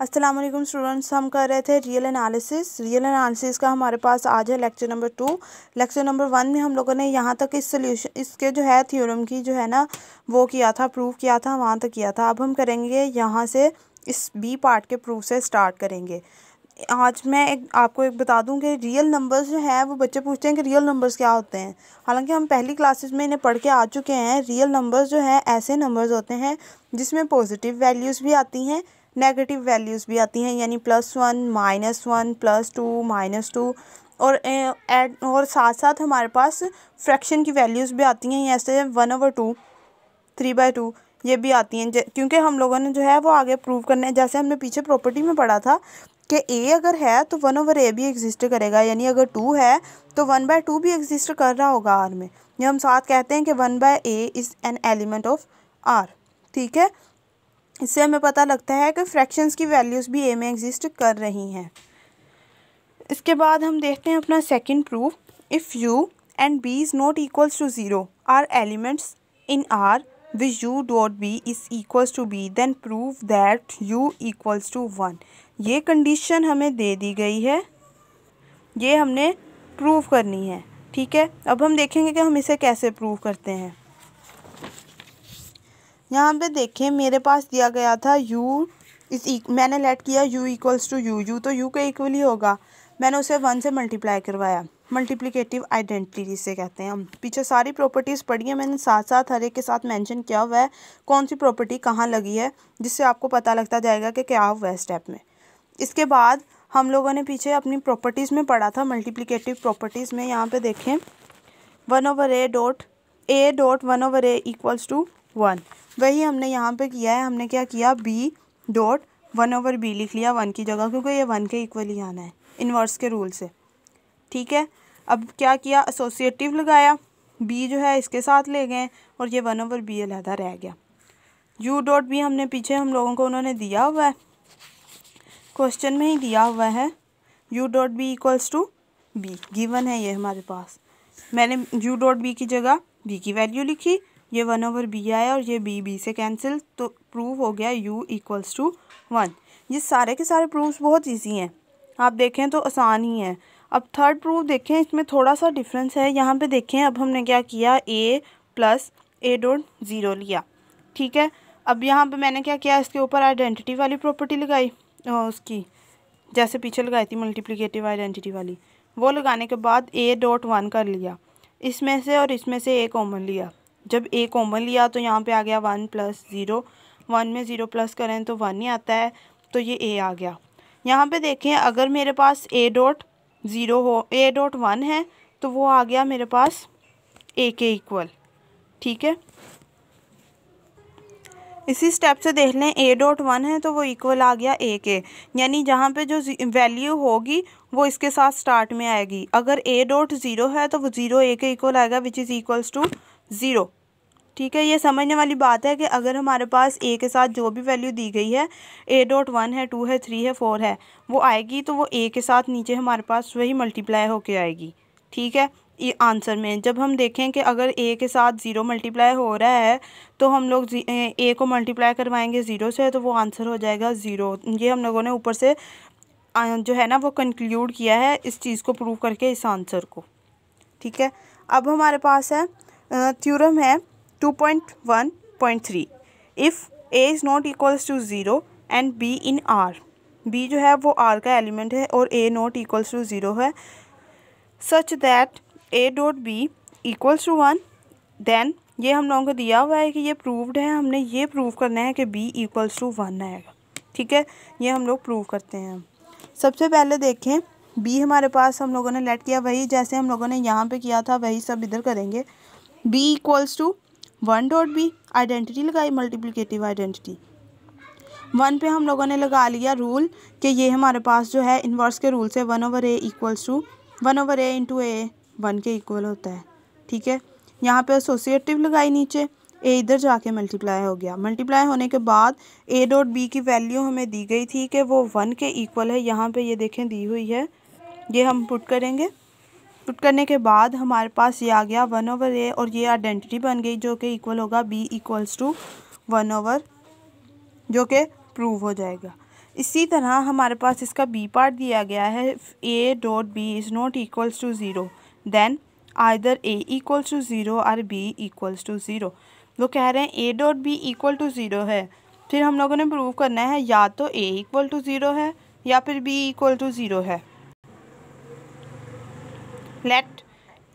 अस्सलाम वालेकुम स्टूडेंट्स हम कर रहे थे रियल एनालिसिस रियल एनालिसिस का हमारे पास आज है lecture number two lecture number one में हम लोगों ने यहाँ तक इस सोल्यूशन इसके जो है थ्योरम की जो है ना वो किया था प्रूव किया था वहाँ तक किया था अब हम करेंगे यहाँ से इस बी पार्ट के प्रूफ से स्टार्ट करेंगे आज मैं एक आपको एक बता दूं कि रियल नंबर्स जो हैं वो बच्चे पूछते हैं कि रियल नंबर्स क्या होते हैं हालांकि हम पहली क्लासेस में इन्हें पढ़ के आ चुके हैं रियल नंबर्स जो हैं ऐसे नंबर्स होते हैं जिसमें पॉजिटिव वैल्यूज़ भी आती हैं नेगेटिव वैल्यूज़ भी आती हैं यानी plus one minus one plus two minus two और एड और साथ साथ हमारे पास फ्रैक्शन की वैल्यूज़ भी आती हैं जैसे one over two three by two ये भी आती हैं क्योंकि हम लोगों ने जो है वो आगे प्रूव करने जैसे हमने पीछे प्रॉपर्टी में पढ़ा था कि ए अगर है तो वन ओवर ए भी एग्जिस्ट करेगा यानी अगर टू है तो वन बाय टू भी एग्जिस्ट कर रहा होगा आर में ये हम साथ कहते हैं कि one by a is an element of R ठीक है इससे हमें पता लगता है कि फ्रैक्शंस की वैल्यूज़ भी ए में एग्जिस्ट कर रही हैं इसके बाद हम देखते हैं अपना second proof if u and b is not equals to zero are elements in R which u dot b is equals to b then prove that u equals to one ये कंडीशन हमें दे दी गई है ये हमने prove करनी है ठीक है अब हम देखेंगे कि हम इसे कैसे प्रूव करते हैं यहाँ पे देखें मेरे पास दिया गया था u इस e, मैंने लेट किया u equals to u u तो u का इक्वल ही होगा मैंने उसे वन से मल्टीप्लाई करवाया मल्टीप्लीकेटिव आइडेंटिटी जिसे कहते हैं हम पीछे सारी प्रॉपर्टीज़ पढ़ी है मैंने साथ साथ हर एक के साथ मेंशन किया हुआ है कौन सी प्रॉपर्टी कहाँ लगी है जिससे आपको पता लगता जाएगा कि क्या हुआ है स्टेप में इसके बाद हम लोगों ने पीछे अपनी प्रॉपर्टीज़ में पढ़ा था मल्टीप्लिकेटिव प्रॉपर्टीज़ में यहाँ पर देखें one over a dot a dot one over a equals to one वही हमने यहाँ पे किया है हमने क्या किया b dot one over b लिख लिया वन की जगह क्योंकि ये वन के इक्वल ही आना है इन्वर्स के रूल से ठीक है अब क्या किया एसोसिएटिव लगाया बी जो है इसके साथ ले गए और ये वन ओवर बी अलहदा रह गया यू डॉट बी हमने पीछे हम लोगों को उन्होंने दिया हुआ है क्वेश्चन में ही दिया हुआ है u dot b equals to b given है ये हमारे पास मैंने यू डॉट बी की जगह बी की वैल्यू लिखी ये वन ओवर बी आया और ये बी बी से कैंसिल तो प्रूफ हो गया यू इक्वल्स टू वन ये सारे के सारे प्रूफ्स बहुत ईजी हैं आप देखें तो आसान ही है अब थर्ड प्रूफ देखें इसमें थोड़ा सा डिफरेंस है यहाँ पे देखें अब हमने क्या किया a plus a dot zero लिया ठीक है अब यहाँ पे मैंने क्या किया इसके ऊपर आइडेंटिटी वाली प्रॉपर्टी लगाई उसकी जैसे पीछे लगाई थी मल्टीप्लिकेटिव आइडेंटिटी वाली वो लगाने के बाद ए डॉट वन कर लिया इसमें से और इसमें से ए कॉमन लिया जब ए कॉमन लिया तो यहाँ पे आ गया वन प्लस ज़ीरो वन में ज़ीरो प्लस करें तो वन ही आता है तो ये ए आ गया यहाँ पे देखें अगर मेरे पास ए डॉट ज़ीरो हो ए डॉट वन है तो वो आ गया मेरे पास ए के इक्वल ठीक है इसी स्टेप से देख लें ए डॉट वन है तो वो इक्वल आ गया ए के यानी जहाँ पे जो वैल्यू होगी वो इसके साथ स्टार्ट में आएगी अगर ए डॉट ज़ीरो है तो वो ज़ीरो ए के इक्वल आएगा which is equals to zero ठीक है ये समझने वाली बात है कि अगर हमारे पास ए के साथ जो भी वैल्यू दी गई है ए डॉट वन है टू है थ्री है फोर है वो आएगी तो वो ए के साथ नीचे हमारे पास वही मल्टीप्लाई होके आएगी ठीक है ये आंसर में जब हम देखें कि अगर ए के साथ ज़ीरो मल्टीप्लाई हो रहा है तो हम लोग ए को मल्टीप्लाई करवाएंगे ज़ीरो से तो वो आंसर हो जाएगा ज़ीरो ये हम लोगों ने ऊपर से जो है ना वो कंक्लूड किया है इस चीज़ को प्रूव करके इस आंसर को ठीक है अब हमारे पास है थ्योरम uh, है two point one point three if a is not equals to zero and b in R b जो है वो आर का एलिमेंट है और a not equals to zero है such that a dot b equals to one then ये हम लोगों को दिया हुआ है कि ये प्रूव्ड है हमने ये प्रूव करना है कि बी इक्वल्स टू वन आएगा ठीक है ये हम लोग प्रूव करते हैं सबसे पहले देखें बी हमारे पास हम लोगों ने लेट किया वही जैसे हम लोगों ने यहाँ पे किया था वही सब इधर करेंगे b equals to one dot b identity लगाई मल्टीप्लीकेटिव आइडेंटिटी वन पे हम लोगों ने लगा लिया रूल कि ये हमारे पास जो है इन्वर्स के रूल से one over a equals to one over a into a one के इक्वल होता है ठीक है यहाँ पे एसोसिएटिव लगाई नीचे ए इधर जाके मल्टीप्लाई हो गया मल्टीप्लाई होने के बाद ए डॉट बी की वैल्यू हमें दी गई थी कि वो वन के इक्वल है यहाँ पे ये देखें दी हुई है ये हम पुट करेंगे पुट करने के बाद हमारे पास ये आ गया वन ओवर ए और ये आइडेंटिटी बन गई जो कि इक्वल होगा b equals to one over जो कि प्रूव हो जाएगा इसी तरह हमारे पास इसका बी पार्ट दिया गया है a dot b is not equals to zero then either a equals to zero और बी इक्वल्स टू ज़ीरो वो कह रहे हैं a dot b equal to zero है फिर हम लोगों ने प्रूव करना है या तो ए इक्वल टू ज़ीरो है या फिर बी इक्वल टू ज़ीरो है let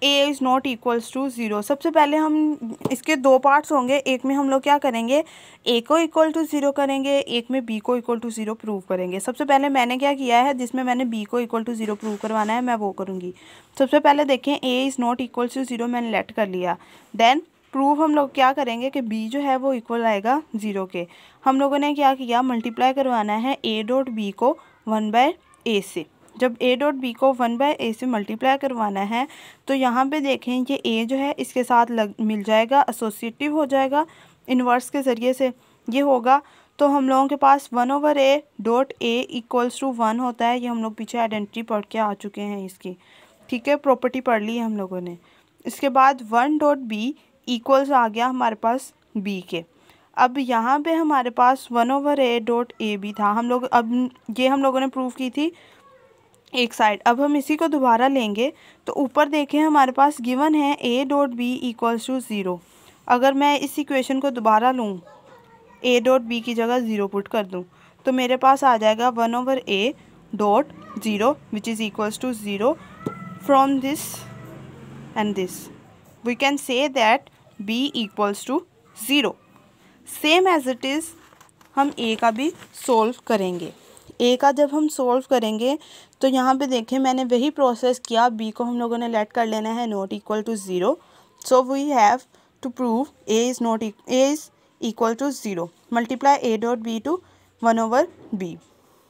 a is not equals to zero सबसे पहले हम इसके दो पार्ट्स होंगे एक में हम लोग क्या करेंगे ए को इक्वल टू ज़ीरो करेंगे एक में बी को इक्वल टू ज़ीरो प्रूव करेंगे सबसे पहले मैंने क्या किया है जिसमें मैंने बी को इक्वल टू ज़ीरो प्रूव करवाना है मैं वो करूँगी सबसे पहले देखें a is not equals to zero मैंने लेट कर लिया देन प्रूव हम लोग क्या करेंगे कि बी जो है वो इक्वल आएगा ज़ीरो के हम लोगों ने क्या किया मल्टीप्लाई करवाना है ए डॉट बी को वन बाय ए से जब ए डॉट बी को वन बाय ए से मल्टीप्लाई करवाना है तो यहाँ पे देखें ये ए जो है इसके साथ लग मिल जाएगा एसोसिएटिव हो जाएगा इन्वर्स के ज़रिए से ये होगा तो हम लोगों के पास one over a dot a equals to one होता है ये हम लोग पीछे आइडेंटिटी पढ़ के आ चुके हैं इसकी ठीक है प्रॉपर्टी पढ़ ली है हम लोगों ने इसके बाद वन डॉट बी इक्वल्स आ गया हमारे पास बी के अब यहाँ पे हमारे पास one over a dot a भी था हम लोग अब ये हम लोगों ने प्रूव की थी एक साइड अब हम इसी को दोबारा लेंगे तो ऊपर देखें हमारे पास गिवन है a dot b equals to zero अगर मैं इस इक्वेशन को दोबारा लूँ ए डॉट बी की जगह ज़ीरो पुट कर दूँ तो मेरे पास आ जाएगा one over a dot zero which is equals to zero from this and this we can say that b equals to zero same as it is हम ए का भी सोल्व करेंगे ए का जब हम सोल्व करेंगे तो यहाँ पे देखें मैंने वही प्रोसेस किया बी को हम लोगों ने लेट कर लेना है not equal to zero so we have to prove a is not a is equal to zero multiply a dot b to one over b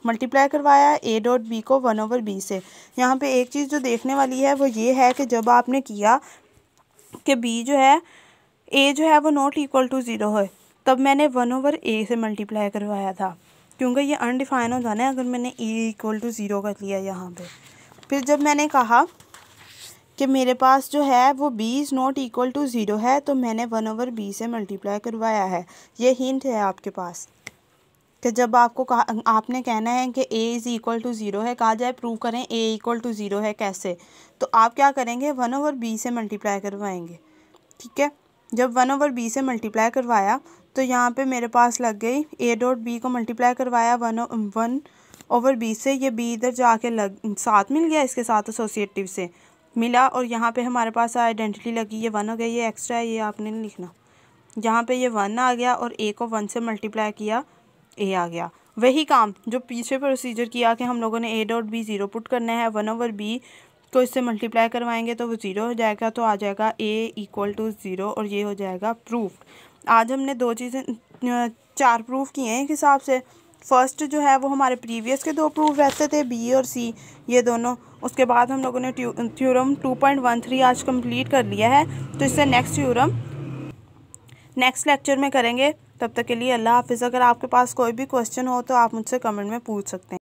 multiply करवाया ए डॉट बी को one over b से यहाँ पे एक चीज़ जो देखने वाली है वो ये है कि जब आपने किया कि बी जो है ए जो है वो नॉट इक्वल टू ज़ीरो है तब मैंने वन ओवर ए से मल्टीप्लाई करवाया था क्योंकि ये अनडिफाइन हो जाना है अगर मैंने ई इक्वल टू ज़ीरो कर लिया यहाँ पे फिर जब मैंने कहा कि मेरे पास जो है वो b is not equal to zero है तो मैंने वन ओवर बी से मल्टीप्लाई करवाया है ये हिंट है आपके पास कि जब आपको कहा आपने कहना है कि a is equal to zero है कहा जाए प्रूव करें ए इक्वल टू ज़ीरो है कैसे तो आप क्या करेंगे वन ओवर बी से मल्टीप्लाई करवाएंगे ठीक है जब वन ओवर बी से मल्टीप्लाई करवाया तो यहाँ पे मेरे पास लग गई ए डॉट बी को मल्टीप्लाई करवाया वन वन ओवर बी से ये बी इधर जाके लग साथ मिल गया इसके साथ एसोसिएटिव से मिला और यहाँ पे हमारे पास आइडेंटिटी लगी ये वन हो गई ये एक्स्ट्रा है ये आपने लिखना यहाँ पे ये वन आ गया और ए को वन से मल्टीप्लाई किया ए आ गया वही काम जो पीछे प्रोसीजर किया कि हम लोगों ने a dot b zero put करना है वन ओवर बी को इससे मल्टीप्लाई करवाएंगे तो वो ज़ीरो हो जाएगा तो आ जाएगा ए इक्वल टू ज़ीरो और ये हो जाएगा प्रूफ आज हमने दो चीज़ें चार प्रूफ किए हैं एक हिसाब से फ़र्स्ट जो है वो हमारे प्रीवियस के दो प्रूफ रहते थे बी और सी ये दोनों उसके बाद हम लोगों ने थ्योरम थ्री आज कंप्लीट कर लिया है तो इससे नेक्स्ट थ्योरम नेक्स्ट लेक्चर में करेंगे तब तक के लिए अल्लाह हाफिज़ अगर आपके पास कोई भी क्वेश्चन हो तो आप मुझसे कमेंट में पूछ सकते हैं